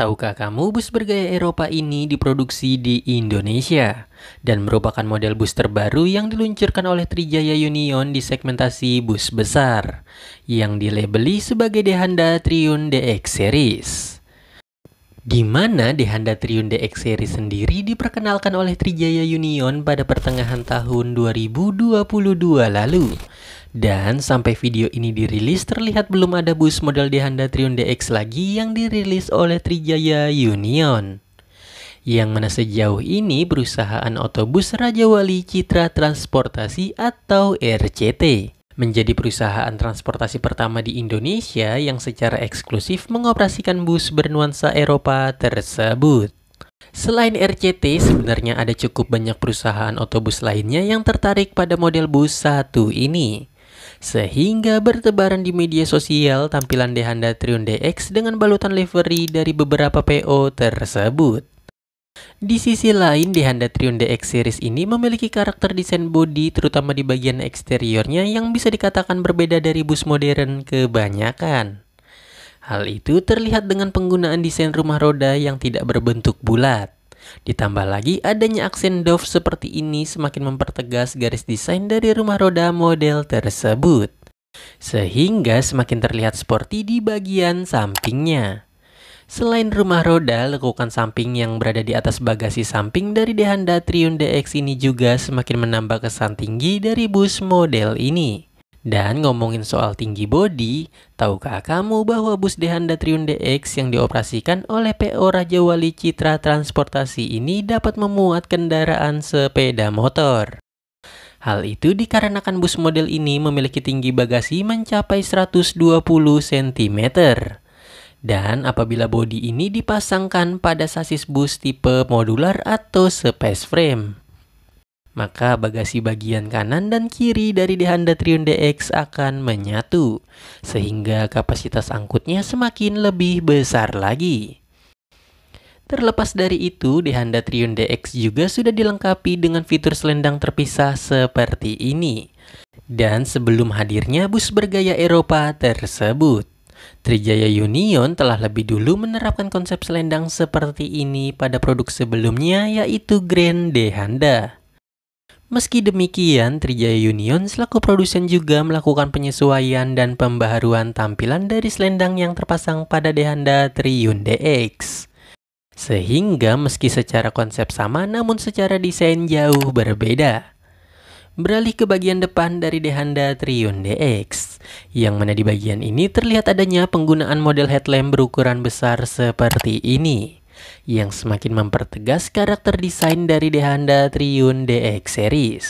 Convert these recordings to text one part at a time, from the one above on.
Tahukah kamu bus bergaya Eropa ini diproduksi di Indonesia dan merupakan model bus terbaru yang diluncurkan oleh Trijaya Union di segmentasi bus besar yang dilabeli sebagai Dehanda Triun DX Series di mana Dehanda Triun DX Series sendiri diperkenalkan oleh Trijaya Union pada pertengahan tahun 2022 lalu dan sampai video ini dirilis terlihat belum ada bus model di Honda Trion DX lagi yang dirilis oleh Trijaya Union. Yang mana sejauh ini perusahaan otobus Raja Wali Citra Transportasi atau RCT menjadi perusahaan transportasi pertama di Indonesia yang secara eksklusif mengoperasikan bus bernuansa Eropa tersebut. Selain RCT, sebenarnya ada cukup banyak perusahaan otobus lainnya yang tertarik pada model bus satu ini. Sehingga bertebaran di media sosial tampilan Dehanda Triun DX dengan balutan livery dari beberapa PO tersebut. Di sisi lain, Dehanda Triun DX series ini memiliki karakter desain bodi terutama di bagian eksteriornya yang bisa dikatakan berbeda dari bus modern kebanyakan. Hal itu terlihat dengan penggunaan desain rumah roda yang tidak berbentuk bulat. Ditambah lagi adanya aksen Dove seperti ini semakin mempertegas garis desain dari rumah roda model tersebut. Sehingga semakin terlihat sporty di bagian sampingnya. Selain rumah roda, lekukan samping yang berada di atas bagasi samping dari Dehanda Triun DX ini juga semakin menambah kesan tinggi dari bus model ini. Dan ngomongin soal tinggi body, tahukah kamu bahwa bus Dehanda Triun DX yang dioperasikan oleh PO Raja Wali Citra Transportasi ini dapat memuat kendaraan sepeda motor? Hal itu dikarenakan bus model ini memiliki tinggi bagasi mencapai 120 cm. Dan apabila bodi ini dipasangkan pada sasis bus tipe modular atau space frame maka bagasi bagian kanan dan kiri dari The Honda DX akan menyatu, sehingga kapasitas angkutnya semakin lebih besar lagi. Terlepas dari itu, The Honda DX juga sudah dilengkapi dengan fitur selendang terpisah seperti ini. Dan sebelum hadirnya bus bergaya Eropa tersebut. Trijaya Union telah lebih dulu menerapkan konsep selendang seperti ini pada produk sebelumnya yaitu Grand Dehanda. Meski demikian, Trijaya Union selaku produsen juga melakukan penyesuaian dan pembaharuan tampilan dari selendang yang terpasang pada Dehanda Triun DX. Sehingga meski secara konsep sama namun secara desain jauh berbeda. Beralih ke bagian depan dari Dehanda Triun DX, yang mana di bagian ini terlihat adanya penggunaan model headlamp berukuran besar seperti ini yang semakin mempertegas karakter desain dari Dehanda Triun DX series.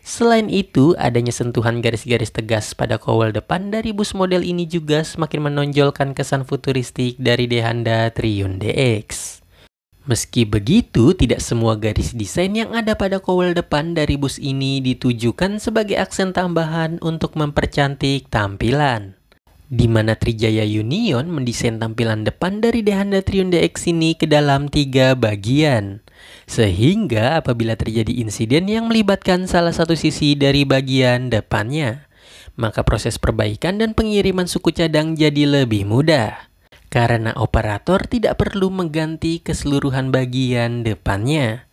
Selain itu, adanya sentuhan garis-garis tegas pada kowal depan dari bus model ini juga semakin menonjolkan kesan futuristik dari Dehanda Triun DX. Meski begitu, tidak semua garis desain yang ada pada kowal depan dari bus ini ditujukan sebagai aksen tambahan untuk mempercantik tampilan di mana Trijaya Union mendesain tampilan depan dari Dehanda Triundi X ini ke dalam tiga bagian. Sehingga apabila terjadi insiden yang melibatkan salah satu sisi dari bagian depannya, maka proses perbaikan dan pengiriman suku cadang jadi lebih mudah. Karena operator tidak perlu mengganti keseluruhan bagian depannya.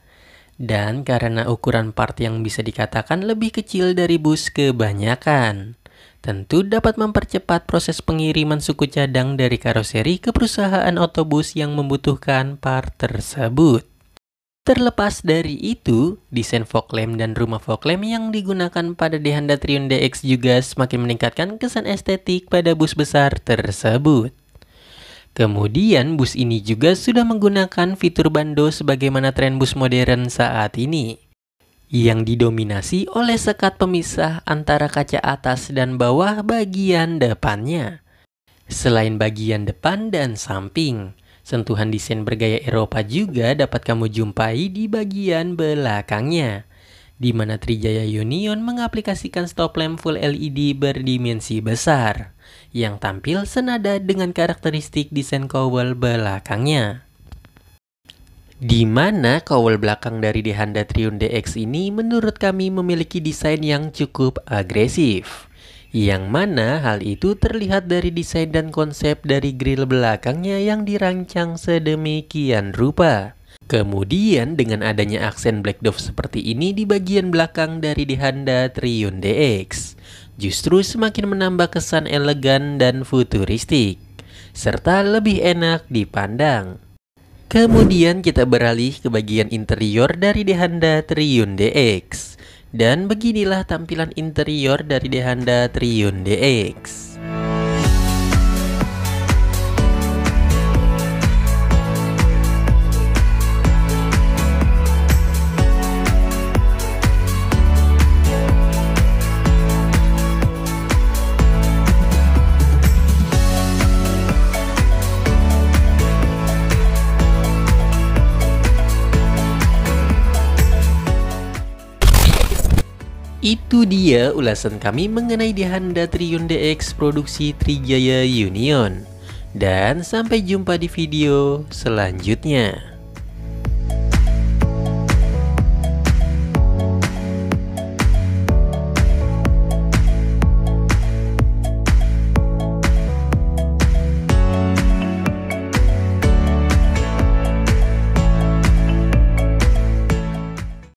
Dan karena ukuran part yang bisa dikatakan lebih kecil dari bus kebanyakan tentu dapat mempercepat proses pengiriman suku cadang dari karoseri ke perusahaan otobus yang membutuhkan part tersebut. Terlepas dari itu, desain fog lamp dan rumah fog lamp yang digunakan pada Dehanda Trion DX juga semakin meningkatkan kesan estetik pada bus besar tersebut. Kemudian, bus ini juga sudah menggunakan fitur bando sebagaimana tren bus modern saat ini yang didominasi oleh sekat pemisah antara kaca atas dan bawah bagian depannya. Selain bagian depan dan samping, sentuhan desain bergaya Eropa juga dapat kamu jumpai di bagian belakangnya, di mana Trijaya Union mengaplikasikan stop lamp full LED berdimensi besar, yang tampil senada dengan karakteristik desain cowl belakangnya. Di mana kowal belakang dari Dehanda Triun DX ini menurut kami memiliki desain yang cukup agresif. Yang mana hal itu terlihat dari desain dan konsep dari grill belakangnya yang dirancang sedemikian rupa. Kemudian dengan adanya aksen black dove seperti ini di bagian belakang dari Dehanda Triun DX, justru semakin menambah kesan elegan dan futuristik, serta lebih enak dipandang. Kemudian kita beralih ke bagian interior dari Dehanda Triun DX. Dan beginilah tampilan interior dari Dehanda Triun DX. Itu dia ulasan kami mengenai di Honda Triun DX produksi Trijaya Union. Dan sampai jumpa di video selanjutnya.